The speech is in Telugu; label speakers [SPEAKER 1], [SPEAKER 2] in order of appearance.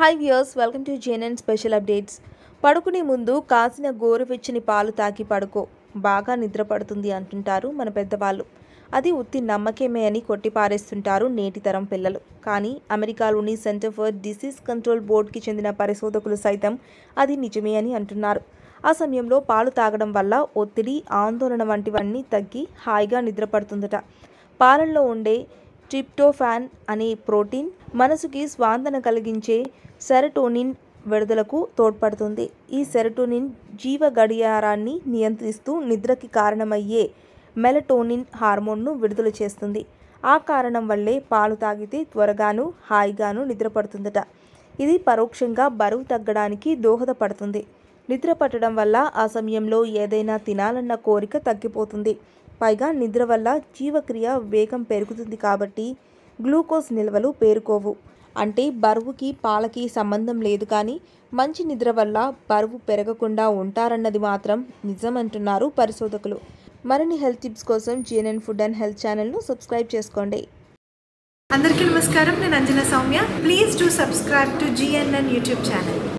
[SPEAKER 1] hi viewers welcome to JNN special updates పడుకునే ముందు కాసిన గోరువెచ్చని పాలు తాకి పడుకో బాగా నిద్రపడుతుంది అంటుంటారు మన పెద్దవాళ్ళు అది ఉత్తి నమ్మకేమే అని కొట్టిపారేస్తుంటారు నేటి తరం పిల్లలు కానీ అమెరికాలోని సెంటర్ ఫర్ డిసీజ్ కంట్రోల్ బోర్డుకి చెందిన పరిశోధకులు సైతం అది నిజమే అని అంటున్నారు ఆ సమయంలో పాలు తాగడం వల్ల ఒత్తిడి ఆందోళన వంటివన్నీ తగ్గి హాయిగా నిద్రపడుతుందట పాలల్లో ఉండే ట్రిప్టోఫాన్ అనే ప్రోటీన్ మనసుకి స్వాందన కలిగించే సెరటోనిన్ విడుదలకు తోడ్పడుతుంది ఈ సెరటోనిన్ జీవ గడియారాన్ని నియంత్రిస్తూ నిద్రకి కారణమయ్యే మెలటోనిన్ హార్మోన్ను విడుదల చేస్తుంది ఆ కారణం వల్లే పాలు తాగితే త్వరగాను హాయిగాను నిద్రపడుతుందట ఇది పరోక్షంగా బరువు తగ్గడానికి దోహదపడుతుంది నిద్రపట్టడం వల్ల ఆ సమయంలో ఏదైనా తినాలన్న కోరిక తగ్గిపోతుంది పైగా నిద్ర వల్ల జీవక్రియ వేగం పెరుగుతుంది కాబట్టి గ్లూకోజ్ నిల్వలు పేరుకోవు అంటే బరువుకి పాలకి సంబంధం లేదు కానీ మంచి నిద్ర వల్ల బరువు పెరగకుండా ఉంటారన్నది మాత్రం నిజం అంటున్నారు పరిశోధకులు మరిన్ని హెల్త్ టిప్స్ కోసం జిఎన్ఎన్ ఫుడ్ అండ్ హెల్త్ ఛానల్ను సబ్స్క్రైబ్ చేసుకోండి అందరికీ నమస్కారం నేను Anjana Soumya please do subscribe to GNN YouTube channel